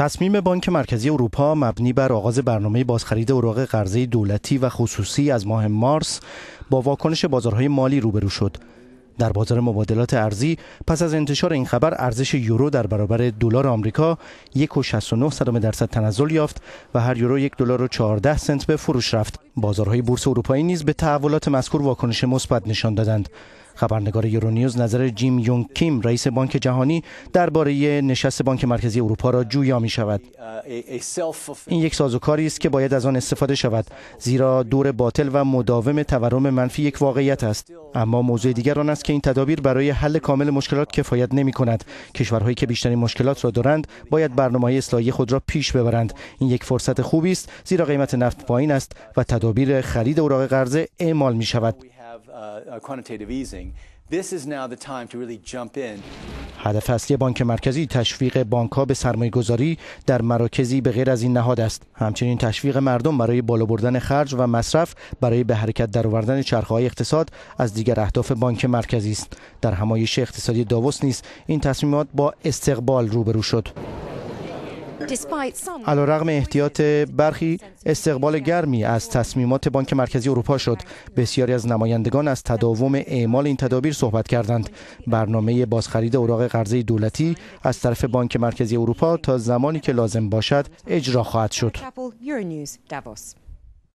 تصمیم بانک مرکزی اروپا مبنی بر آغاز برنامه بازخرید اوراق قرضه دولتی و خصوصی از ماه مارس با واکنش بازارهای مالی روبرو شد. در بازار مبادلات ارزی پس از انتشار این خبر ارزش یورو در برابر دلار آمریکا 1.69 درصد تنزل یافت و هر یورو یک دلار و 14 سنت به فروش رفت. بازارهای بورس اروپایی نیز به تحولات مذکور واکنش مثبت نشان دادند. خبرنگار یورونیوز نظر جیم یونگ کیم رئیس بانک جهانی درباره نشست بانک مرکزی اروپا را جویا می شود این یک سازوکاری است که باید از آن استفاده شود زیرا دور باطل و مداوم تورم منفی یک واقعیت است اما موضوع دیگر آن است که این تدابیر برای حل کامل مشکلات کفایت نمی کند کشورهایی که بیشترین مشکلات را دارند باید برنامه اصلاحی خود را پیش ببرند این یک فرصت خوبی است زیرا قیمت نفت پایین است و تدابیر خرید اوراق قرضه اعمال می شود هدف اصلی بانک مرکزی تشویق بانکها به سرمایه گذاری در مراکزی به غیر از این نهاد است. همچنین تشویق مردم برای بالا بردن خرج و مصرف برای به حرکت درآوردن چرخههای اقتصاد از دیگر اهداف بانک مرکزی است. در همایش اقتصادی داووس نیز این تصمیمات با استقبال روبرو شد. علیرغم احتیاط برخی استقبال گرمی از تصمیمات بانک مرکزی اروپا شد بسیاری از نمایندگان از تداوم اعمال این تدابیر صحبت کردند برنامه بازخرید اوراق قرضه دولتی از طرف بانک مرکزی اروپا تا زمانی که لازم باشد اجرا خواهد شد